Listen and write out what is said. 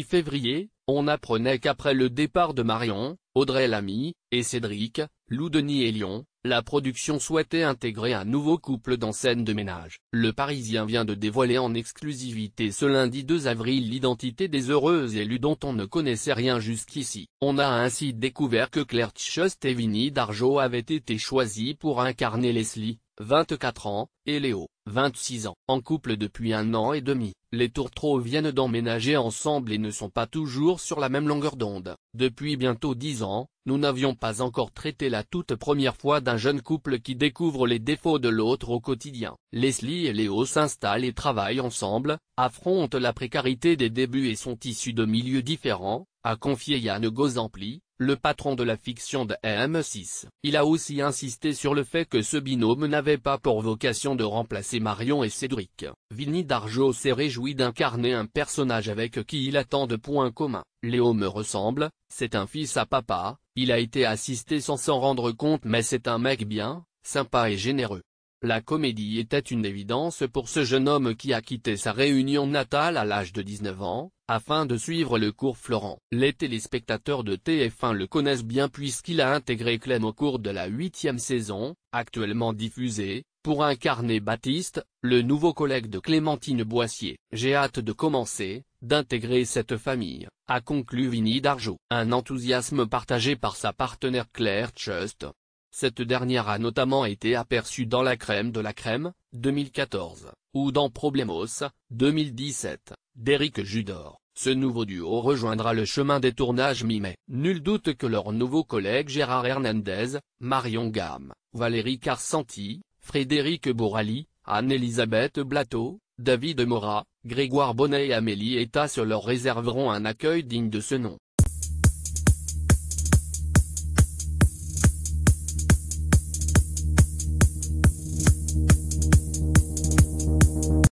février on apprenait qu'après le départ de Marion, Audrey Lamy, et Cédric, Lou Denis et Lyon, la production souhaitait intégrer un nouveau couple dans scène de ménage. Le Parisien vient de dévoiler en exclusivité ce lundi 2 avril l'identité des heureuses élus dont on ne connaissait rien jusqu'ici. On a ainsi découvert que Claire Tchust et Vinnie Darjo avaient été choisis pour incarner Leslie, 24 ans, et Léo, 26 ans. En couple depuis un an et demi, les tourtereaux viennent d'emménager ensemble et ne sont pas toujours sur la même longueur d'onde. Depuis bientôt dix ans, nous n'avions pas encore traité la toute première fois d'un jeune couple qui découvre les défauts de l'autre au quotidien. Leslie et Léo s'installent et travaillent ensemble, affrontent la précarité des débuts et sont issus de milieux différents, a confié Yann Gozampli, le patron de la fiction de M6. Il a aussi insisté sur le fait que ce binôme n'avait pas pour vocation de remplacer Marion et Cédric. Vinny Darjo s'est réjoui d'incarner un personnage avec qui il a tant de points communs. Léo me ressemble, c'est un fils à papa, il a été assisté sans s'en rendre compte mais c'est un mec bien, sympa et généreux. La comédie était une évidence pour ce jeune homme qui a quitté sa réunion natale à l'âge de 19 ans, afin de suivre le cours Florent. Les téléspectateurs de TF1 le connaissent bien puisqu'il a intégré Clem au cours de la huitième saison, actuellement diffusée, pour incarner Baptiste, le nouveau collègue de Clémentine Boissier. J'ai hâte de commencer, d'intégrer cette famille, a conclu Vinny Darjo. Un enthousiasme partagé par sa partenaire Claire Chust, cette dernière a notamment été aperçue dans La Crème de la Crème, 2014, ou dans Problemos, 2017, d'Eric Judor. Ce nouveau duo rejoindra le chemin des tournages mi-mai. Nul doute que leurs nouveaux collègues Gérard Hernandez, Marion Gamme, Valérie Carsanti, Frédéric Borali, Anne-Elisabeth Blateau, David Mora, Grégoire Bonnet et Amélie Etta leur réserveront un accueil digne de ce nom.